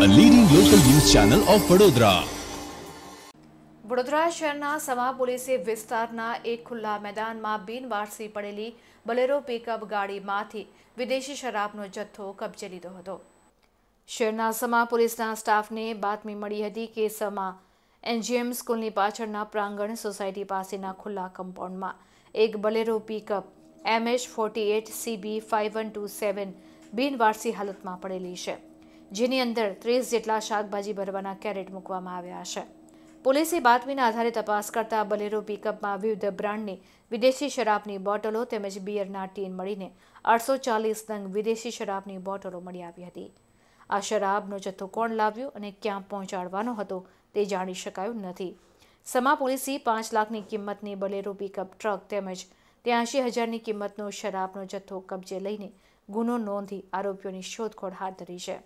a leading local news channel of Vadodara. Vadodara શહેરના સમા પોલીસે વિસ્તારના એક ખુલ્લા મેદાનમાં બિનવારસી પડેલી બલેરો પિકઅપ ગાડીમાંથી વિદેશી શરાબનો જથ્થો કબજે લીધો હતો શહેરના સમા પોલીસના સ્ટાફને બાતમી મળી હતી કે સમા એનજીએમ સ્કૂલની પાછળના પ્રાંગણ સોસાયટી પાસેના ખુલ્લા કમ્પાઉન્ડમાં એક Bolero pickup MH forty eight CB five one two seven બિનવારસી હાલતમાં પડેલી છે જેની અંદર ત્રીસ જેટલા શાકભાજી ભરવાના કેરેટ મૂકવામાં આવ્યા છે પોલીસે બાતમીના આધારે તપાસ કરતા બલેરો પિકઅપમાં વિવિધ બ્રાન્ડની વિદેશી શરાબની બોટલો તેમજ બિયરના ટીન મળીને આઠસો ચાલીસ નંગ વિદેશી શરાબની બોટલો મળી આવી હતી આ શરાબનો જથ્થો કોણ લાવ્યો અને ક્યાં પહોંચાડવાનો હતો તે જાણી શકાયું નથી સમા પોલીસે પાંચ લાખની કિંમતની બલેરો પિકઅપ ટ્રક તેમજ ત્યાંશી હજારની કિંમતનો શરાબનો જથ્થો કબજે લઈને ગુનો નોંધી આરોપીઓની શોધખોળ હાથ ધરી છે